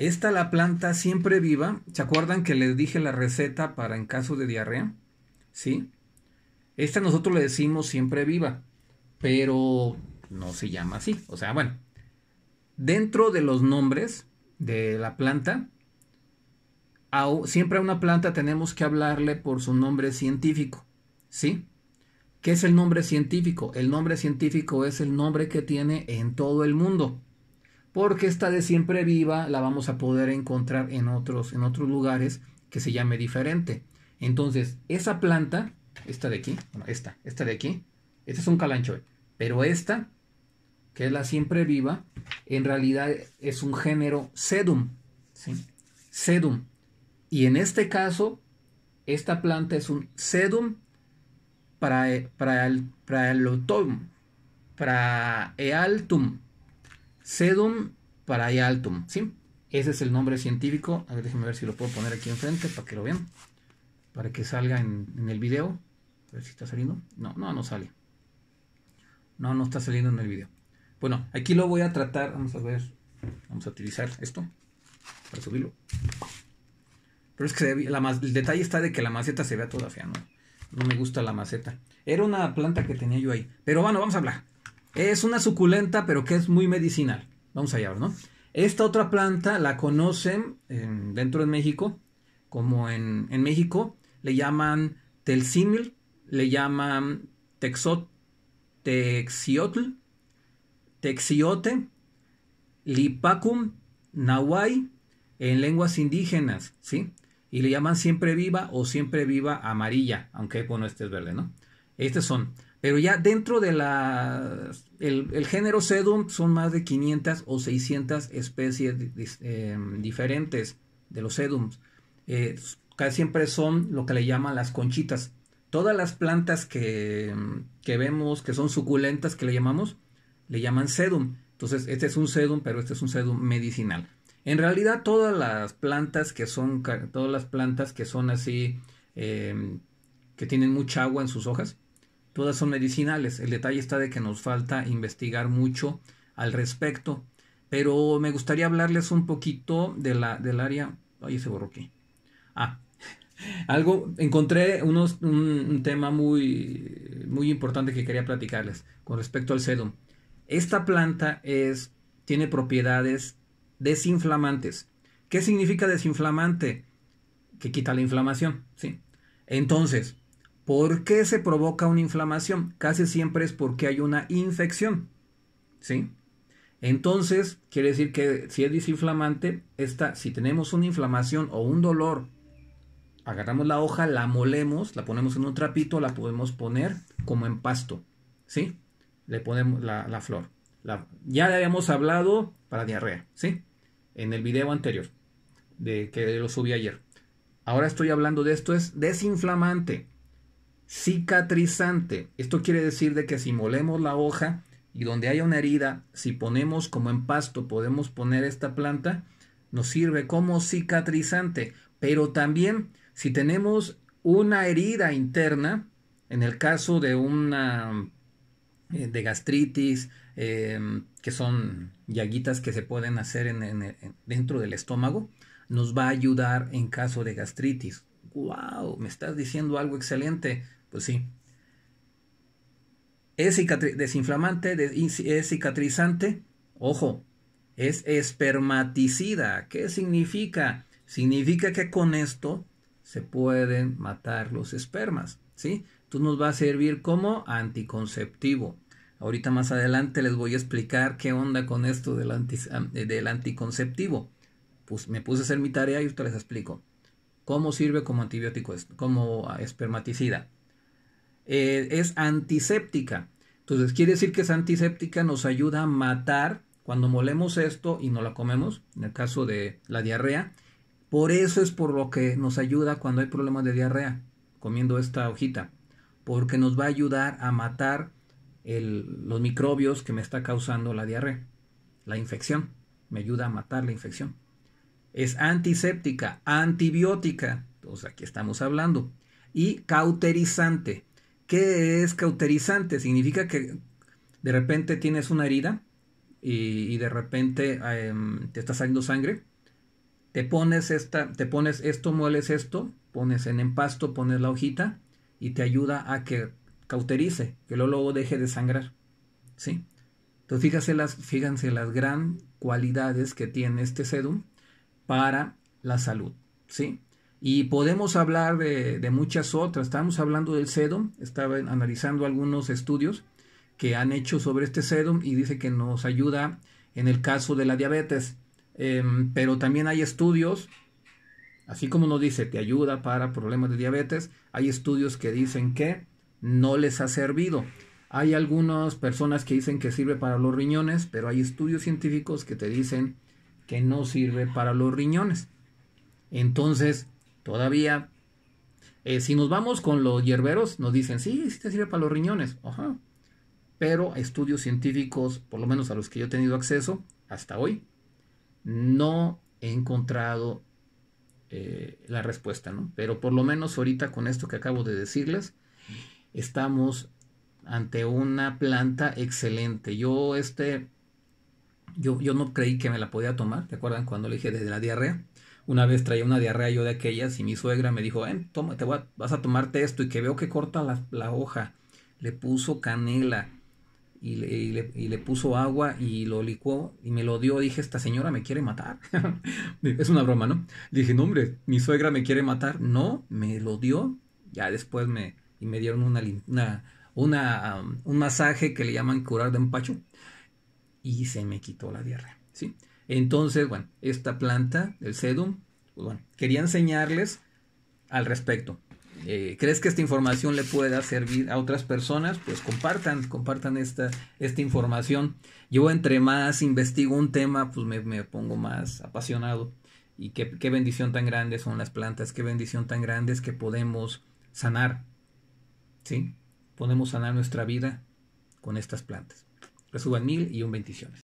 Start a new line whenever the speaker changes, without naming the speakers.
Esta la planta siempre viva. ¿Se acuerdan que les dije la receta para en caso de diarrea? ¿Sí? Esta nosotros le decimos siempre viva, pero no se llama así. O sea, bueno, dentro de los nombres de la planta, siempre a una planta tenemos que hablarle por su nombre científico. ¿Sí? ¿Qué es el nombre científico? El nombre científico es el nombre que tiene en todo el mundo porque esta de siempre viva la vamos a poder encontrar en otros, en otros lugares que se llame diferente. Entonces, esa planta, esta de aquí, bueno, esta, esta de aquí, este es un calanchoe, pero esta, que es la siempre viva, en realidad es un género sedum, Sedum. Y en este caso, esta planta es un sedum para, para, el, para, para, el, para, Sedum Ealtum, ¿sí? Ese es el nombre científico. A ver, déjenme ver si lo puedo poner aquí enfrente para que lo vean. Para que salga en, el video. A ver si está saliendo. No, no, no sale. No, no está saliendo en el video. Bueno, aquí lo voy a tratar. Vamos a ver. Vamos a utilizar esto para subirlo. Pero es que la, el detalle está de que la maceta se vea toda fea, ¿no? No me gusta la maceta. Era una planta que tenía yo ahí. Pero bueno, vamos a hablar. Es una suculenta, pero que es muy medicinal. Vamos allá, ¿no? Esta otra planta la conocen dentro de México, como en, México, le llaman telsimil, le llaman texot, texiote, lipacum, nahuay, en lenguas indígenas, ¿sí? Y le llaman siempre viva o siempre viva amarilla, aunque bueno, este es verde, ¿no? Estas son pero ya dentro de la, el, género Sedum son más de 500 o 600 especies em, diferentes de los Sedums. Eh, casi siempre son lo que le llaman las conchitas. Todas las plantas em, que, vemos que son suculentas, que le llamamos, le llaman Sedum. Entonces, este es un Sedum, pero este es un Sedum medicinal. En realidad, todas las plantas que son, todas las plantas que son así, em, que tienen mucha agua en sus hojas, todas son medicinales. El detalle está de que nos falta investigar mucho al respecto. Pero me gustaría hablarles un poquito de la, del área... Ahí se borró aquí. Ah, algo, encontré un, tema muy, muy importante que quería platicarles con respecto al sedum. Esta planta es, tiene propiedades desinflamantes. ¿Qué significa desinflamante? Que quita la inflamación, ¿sí? Entonces, ¿Por qué se provoca una inflamación? Casi siempre es porque hay una infección. ¿Sí? Entonces, quiere decir que si es desinflamante, esta, si tenemos una inflamación o un dolor, agarramos la hoja, la molemos, la ponemos en un trapito, la podemos poner como en pasto. ¿Sí? Le ponemos la, flor. ya le habíamos hablado para diarrea, ¿sí? En el video anterior, de que lo subí ayer. Ahora estoy hablando de esto, es desinflamante cicatrizante. Esto quiere decir de que si molemos la hoja y donde haya una herida, si ponemos como en pasto, podemos poner esta planta, nos sirve como cicatrizante. Pero también si tenemos una herida interna, en el caso de una eh, de gastritis, em, que son llaguitas que se pueden hacer en, dentro del estómago, nos va a ayudar en caso de gastritis. ¡Wow! Me estás diciendo algo excelente. Pues sí. Es desinflamante, es cicatrizante. Ojo, es espermaticida. ¿Qué significa? Significa que con esto se pueden matar los espermas, ¿sí? tú nos va a servir como anticonceptivo. Ahorita más adelante les voy a explicar qué onda con esto del, anticonceptivo. Pues me puse a hacer mi tarea y usted les explico. ¿Cómo sirve como antibiótico, como espermaticida? Eh, es antiséptica. Entonces quiere decir que es antiséptica, nos ayuda a matar cuando molemos esto y no la comemos, en el caso de la diarrea. Por eso es por lo que nos ayuda cuando hay problemas de diarrea, comiendo esta hojita, porque nos va a ayudar a matar los microbios que me está causando la diarrea, la infección, me ayuda a matar la infección. Es antiséptica, antibiótica, entonces aquí estamos hablando, y cauterizante. ¿Qué es cauterizante? Significa que de repente tienes una herida y, de repente em, te está saliendo sangre. Te pones, esta, te pones esto, mueles esto, pones en empasto, pones la hojita y te ayuda a que cauterice, que el luego deje de sangrar. ¿sí? Entonces fíjense las, fíjense las gran cualidades que tiene este sedum para la salud. ¿sí? Y podemos hablar de, muchas otras. estamos hablando del sedum, estaba analizando algunos estudios que han hecho sobre este sedum y dice que nos ayuda en el caso de la diabetes. Em, pero también hay estudios, así como nos dice, te ayuda para problemas de diabetes, hay estudios que dicen que no les ha servido. Hay algunas personas que dicen que sirve para los riñones, pero hay estudios científicos que te dicen que no sirve para los riñones. Entonces, todavía. Eh, si nos vamos con los hierberos, nos dicen, sí, sí te sirve para los riñones. Ajá. Pero estudios científicos, por lo menos a los que yo he tenido acceso hasta hoy, no he encontrado eh, la respuesta, ¿no? Pero por lo menos ahorita con esto que acabo de decirles, estamos ante una planta excelente. Yo este, yo, yo no creí que me la podía tomar, ¿te acuerdan cuando le dije desde la diarrea? Una vez traía una diarrea yo de aquellas y mi suegra me dijo, eh, toma, vas a tomarte esto y que veo que corta la, hoja. Le puso canela y le, puso agua y lo licuó y me lo dio. Dije, esta señora me quiere matar. es una broma, ¿no? dije, no, hombre, mi suegra me quiere matar. No, me lo dio. Ya después me, y me dieron una, una, um, un masaje que le llaman curar de empacho y se me quitó la diarrea, ¿sí? Entonces, bueno, esta planta, el sedum, pues, bueno, quería enseñarles al respecto. Eh, ¿Crees que esta información le pueda servir a otras personas? Pues compartan, compartan esta, esta información. Yo entre más investigo un tema, pues me, pongo más apasionado. Y qué, bendición tan grande son las plantas, qué bendición tan grande es que podemos sanar. ¿Sí? Podemos sanar nuestra vida con estas plantas. suban mil y un bendiciones.